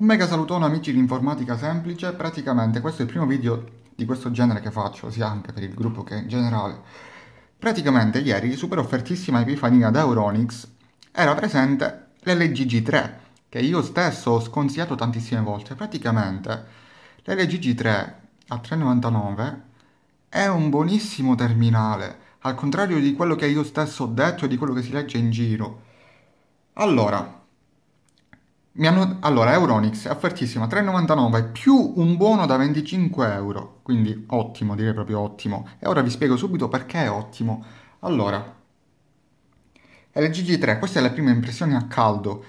Un mega salutone amici di informatica semplice, praticamente questo è il primo video di questo genere che faccio, sia anche per il gruppo che in generale. Praticamente ieri super offertissima epifania da Euronix era presente l'LGG3, che io stesso ho sconsigliato tantissime volte. Praticamente l'LGG3 a 3,99 è un buonissimo terminale, al contrario di quello che io stesso ho detto e di quello che si legge in giro. Allora, mi hanno... Allora, Euronix è offertissima 3,99 più un buono da 25 euro, quindi ottimo, direi proprio ottimo. E ora vi spiego subito perché è ottimo. Allora, lgg 3 questa è la prima impressione a caldo.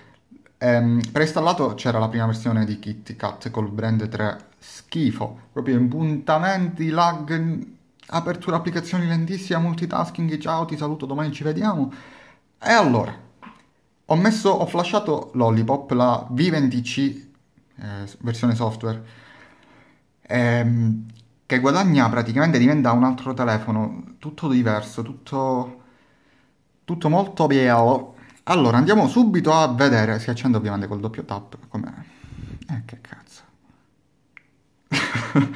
Ehm, preinstallato c'era la prima versione di KitKat col brand 3, schifo, proprio impuntamenti, lag, apertura applicazioni lentissima, multitasking, ciao, ti saluto, domani ci vediamo. E allora, ho messo, ho flashato Lollipop, la V20C eh, versione software, ehm, che guadagna praticamente diventa un altro telefono, tutto diverso, tutto, tutto molto bello. Allora andiamo subito a vedere, si accende ovviamente col doppio tap, com'è? Eh, che cazzo.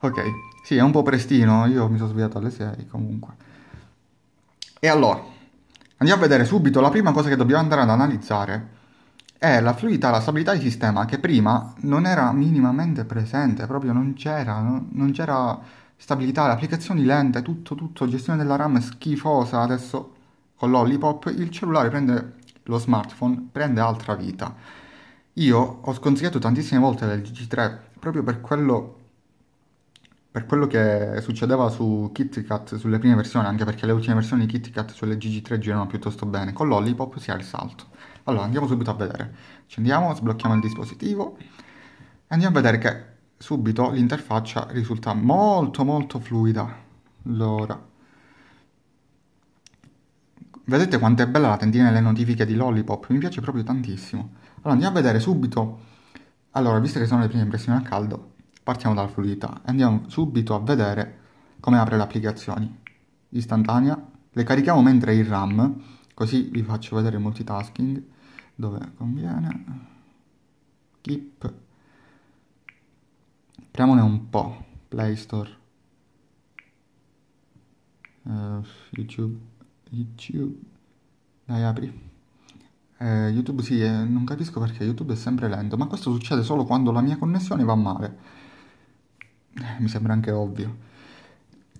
ok, sì, è un po' prestino, io mi sono svegliato alle 6 comunque. E allora... Andiamo a vedere subito la prima cosa che dobbiamo andare ad analizzare è la fluidità, la stabilità di sistema che prima non era minimamente presente, proprio non c'era, non, c'era stabilità, le applicazioni lente, tutto, tutto, gestione della RAM schifosa, adesso con l'Ollipop il cellulare prende lo smartphone, prende altra vita. Io ho sconsigliato tantissime volte l'LG3 proprio per quello per quello che succedeva su KitKat, sulle prime versioni, anche perché le ultime versioni di KitKat sulle GG3 girano piuttosto bene, con l'Ollipop si ha il salto. Allora, andiamo subito a vedere. Accendiamo, sblocchiamo il dispositivo e andiamo a vedere che subito l'interfaccia risulta molto molto fluida. Allora, vedete quanto è bella la tendina delle notifiche di Lollipop? Mi piace proprio tantissimo. Allora, andiamo a vedere subito. Allora, visto che sono le prime impressioni a caldo, Partiamo dalla fluidità e andiamo subito a vedere come apre le applicazioni. Istantanea, le carichiamo mentre in RAM, così vi faccio vedere il multitasking, dove conviene, keep, apriamone un po', Play Store, uh, YouTube, YouTube, dai apri. Eh, YouTube sì, eh, non capisco perché YouTube è sempre lento, ma questo succede solo quando la mia connessione va male. Eh, mi sembra anche ovvio.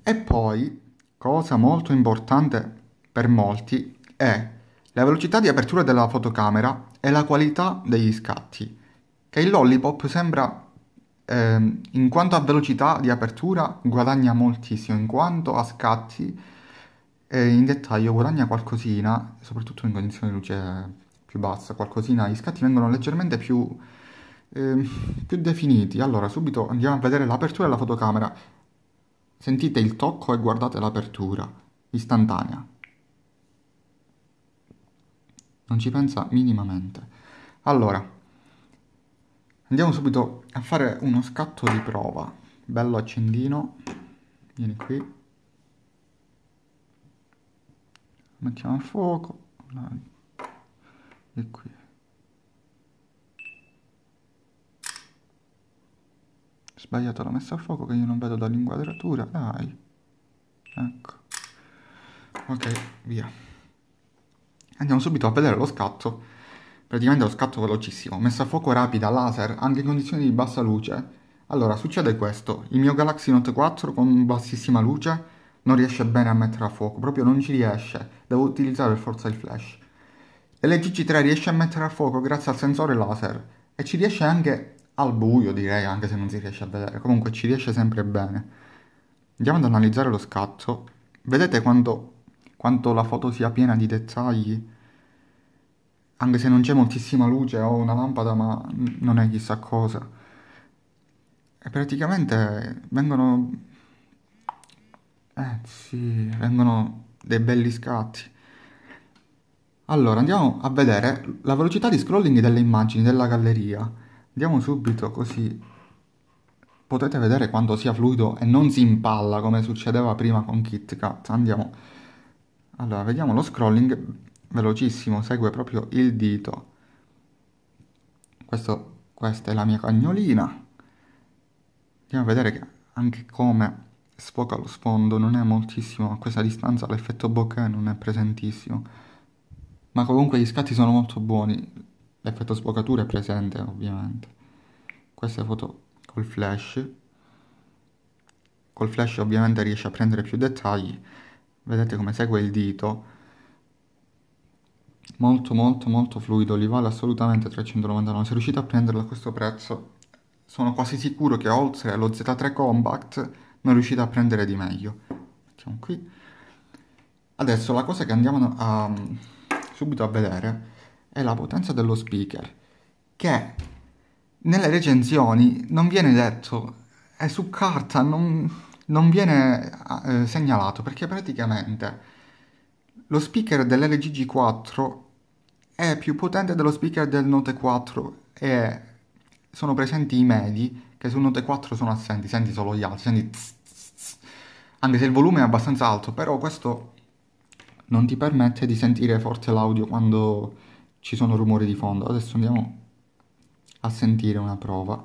E poi, cosa molto importante per molti, è la velocità di apertura della fotocamera e la qualità degli scatti, che il lollipop sembra, eh, in quanto a velocità di apertura, guadagna moltissimo, in quanto a scatti, eh, in dettaglio guadagna qualcosina, soprattutto in condizioni di luce più bassa, qualcosina, gli scatti vengono leggermente più eh, più definiti. Allora, subito andiamo a vedere l'apertura della fotocamera. Sentite il tocco e guardate l'apertura, istantanea. Non ci pensa minimamente. Allora, andiamo subito a fare uno scatto di prova. Bello accendino, vieni qui. Mettiamo a fuoco. E qui. Sbagliato la messa a fuoco che io non vedo dall'inquadratura, dai. Ecco. Ok, via. Andiamo subito a vedere lo scatto. Praticamente lo scatto velocissimo. Messa a fuoco rapida, laser, anche in condizioni di bassa luce. Allora, succede questo. Il mio Galaxy Note 4 con bassissima luce non riesce bene a mettere a fuoco. Proprio non ci riesce. Devo utilizzare per forza il flash. L'LG G3 riesce a mettere a fuoco grazie al sensore laser. E ci riesce anche al buio direi, anche se non si riesce a vedere, comunque ci riesce sempre bene. Andiamo ad analizzare lo scatto, vedete quanto, quanto la foto sia piena di dettagli? Anche se non c'è moltissima luce, ho una lampada ma non è chissà cosa. E praticamente vengono... Eh sì, vengono dei belli scatti. Allora, andiamo a vedere la velocità di scrolling delle immagini della galleria. Andiamo subito così potete vedere quanto sia fluido e non si impalla come succedeva prima con KitKat. Andiamo. Allora, vediamo lo scrolling velocissimo, segue proprio il dito. Questo, questa è la mia cagnolina. Andiamo a vedere che anche come sfoca lo sfondo, non è moltissimo, a questa distanza l'effetto bokeh non è presentissimo. Ma comunque gli scatti sono molto buoni, l'effetto sbocatura è presente ovviamente questa foto col flash col flash ovviamente riesce a prendere più dettagli vedete come segue il dito molto molto molto fluido li vale assolutamente 399 se riuscite a prenderlo a questo prezzo sono quasi sicuro che oltre allo Z3 Compact non riuscite a prendere di meglio mettiamo qui adesso la cosa che andiamo a, subito a vedere è la potenza dello speaker, che nelle recensioni non viene detto, è su carta, non, non viene eh, segnalato, perché praticamente lo speaker dell'LG G4 è più potente dello speaker del Note 4 e sono presenti i medi che sul Note 4 sono assenti, senti solo gli altri, senti tss, tss, tss. anche se il volume è abbastanza alto, però questo non ti permette di sentire forte l'audio quando ci sono rumori di fondo. Adesso andiamo a sentire una prova,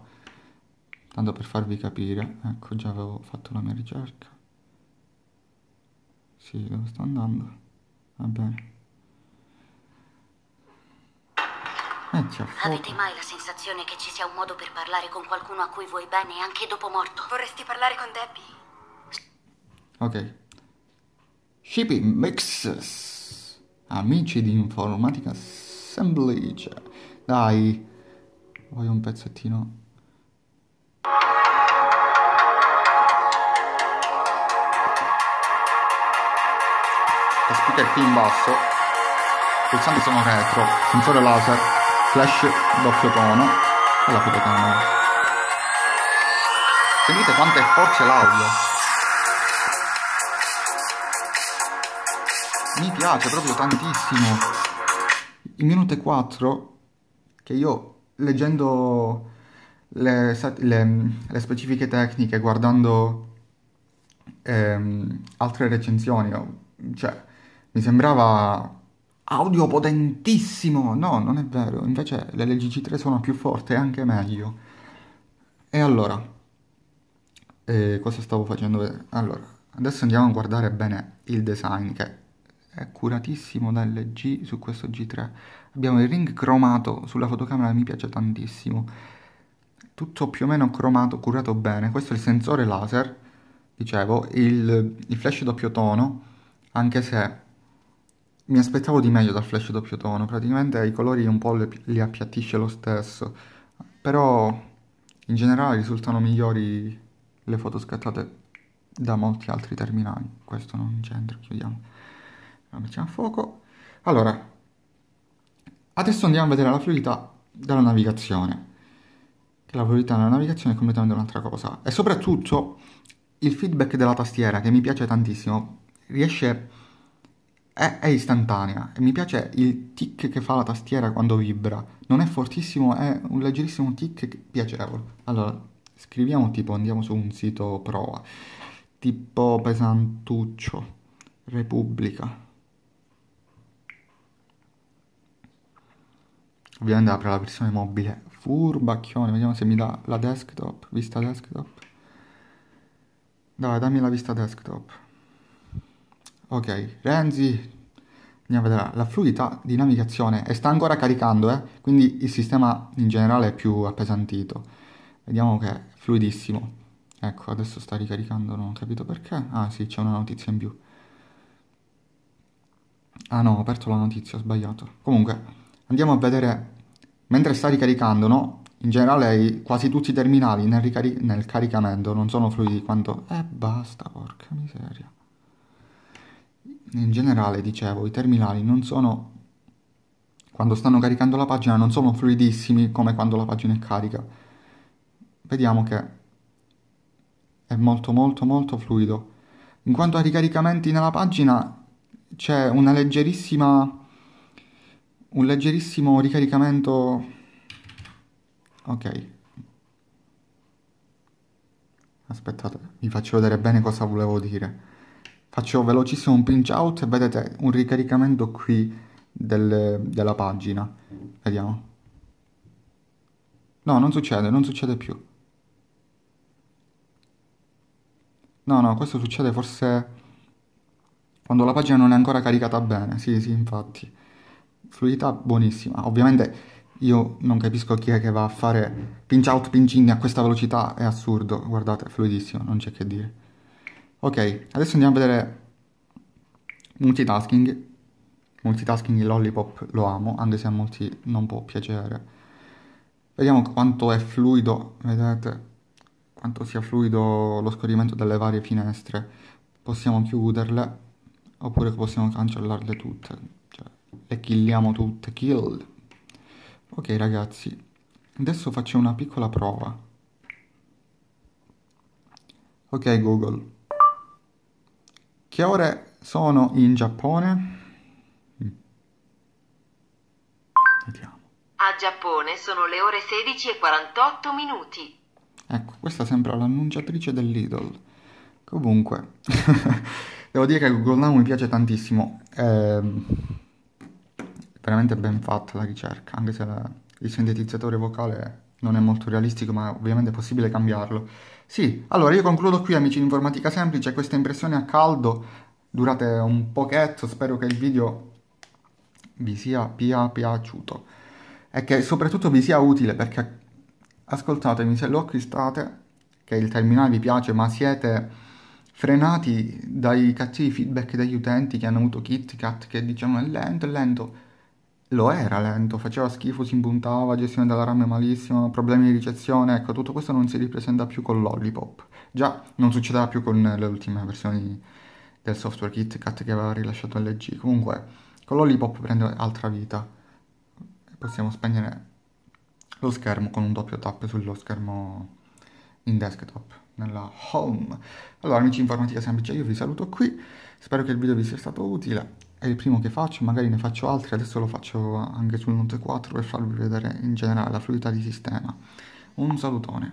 tanto per farvi capire. Ecco, già avevo fatto la mia ricerca. Sì, dove sto andando? Va bene. Eh, Avete mai la sensazione che ci sia un modo per parlare con qualcuno a cui vuoi bene anche dopo morto? Vorresti parlare con Debbie? Ok. Shipping Mixes. Amici di informatica assemblaggio. Cioè. Dai, voglio un pezzettino. Lo speaker qui in basso, pulsanti sono retro, sensore laser, flash doppio tono e la fotocamera. Sentite quanto è forte l'audio. mi piace proprio tantissimo in Minute 4, che io leggendo le, le, le specifiche tecniche, guardando ehm, altre recensioni, cioè, mi sembrava audio potentissimo. No, non è vero. Invece le LGC3 sono più forti e anche meglio. E allora, eh, cosa stavo facendo? Allora, adesso andiamo a guardare bene il design che è curatissimo dal G su questo G3 abbiamo il ring cromato sulla fotocamera mi piace tantissimo tutto più o meno cromato curato bene questo è il sensore laser dicevo il, il flash doppio tono anche se mi aspettavo di meglio dal flash doppio tono praticamente i colori un po' li, li appiattisce lo stesso però in generale risultano migliori le foto scattate da molti altri terminali questo non c'entra chiudiamo Ah, mettiamo a fuoco. Allora, adesso andiamo a vedere la fluidità della navigazione. Che la fluidità della navigazione è completamente un'altra cosa. E soprattutto il feedback della tastiera, che mi piace tantissimo, riesce... È, è istantanea e mi piace il tic che fa la tastiera quando vibra. Non è fortissimo, è un leggerissimo tic piacevole. Allora, scriviamo tipo, andiamo su un sito prova, tipo pesantuccio, repubblica, Ovviamente apre la versione mobile. Furbacchione, vediamo se mi dà la desktop, vista desktop. Dai, dammi la vista desktop. Ok, Renzi, andiamo a vedere la fluidità di navigazione e sta ancora caricando, eh? quindi il sistema in generale è più appesantito. Vediamo che è fluidissimo. Ecco, adesso sta ricaricando, non ho capito perché. Ah sì, c'è una notizia in più. Ah no, ho aperto la notizia, ho sbagliato. Comunque, andiamo a vedere mentre sta ricaricando no? in generale quasi tutti i terminali nel, nel caricamento non sono fluidi quanto e eh, basta porca miseria in generale dicevo i terminali non sono quando stanno caricando la pagina non sono fluidissimi come quando la pagina è carica vediamo che è molto molto molto fluido in quanto a ricaricamenti nella pagina c'è una leggerissima un leggerissimo ricaricamento ok aspettate vi faccio vedere bene cosa volevo dire faccio velocissimo un pinch out e vedete un ricaricamento qui del, della pagina vediamo no non succede non succede più no no questo succede forse quando la pagina non è ancora caricata bene sì sì infatti fluidità buonissima. Ovviamente io non capisco chi è che va a fare pinch out, pinch in a questa velocità, è assurdo. Guardate, fluidissimo, non c'è che dire. Ok, adesso andiamo a vedere multitasking. Multitasking Lollipop lo amo, anche se a molti non può piacere. Vediamo quanto è fluido, vedete, quanto sia fluido lo scorrimento delle varie finestre. Possiamo chiuderle oppure possiamo cancellarle tutte. Le killiamo tutte, kill. Ok ragazzi, adesso faccio una piccola prova. Ok Google, che ore sono in Giappone? Mm. Vediamo. A Giappone sono le ore 16 e 48 minuti. Ecco, questa sembra l'annunciatrice dell'Idol. Comunque, devo dire che Google Now mi piace tantissimo. Eh, veramente ben fatta la ricerca, anche se la, il sintetizzatore vocale non è molto realistico, ma ovviamente è possibile cambiarlo. Sì, allora io concludo qui amici di Informatica Semplice, questa impressione a caldo, durate un pochetto, spero che il video vi sia pia piaciuto e che soprattutto vi sia utile perché ascoltatemi, se lo acquistate, che il terminale vi piace, ma siete frenati dai cattivi feedback degli utenti che hanno avuto KitKat che diciamo è lento, è lento, lo era lento, faceva schifo, si impuntava, gestione della RAM malissima, problemi di ricezione, ecco, tutto questo non si ripresenta più con Lollipop. Già non succedeva più con le ultime versioni del software KitKat che aveva rilasciato LG. Comunque, con Lollipop prende altra vita. Possiamo spegnere lo schermo con un doppio tap sullo schermo in desktop, nella home. Allora, amici informatica semplice, io vi saluto qui. Spero che il video vi sia stato utile è il primo che faccio, magari ne faccio altri, adesso lo faccio anche sul Note 4 per farvi vedere in generale la fluidità di sistema. Un salutone.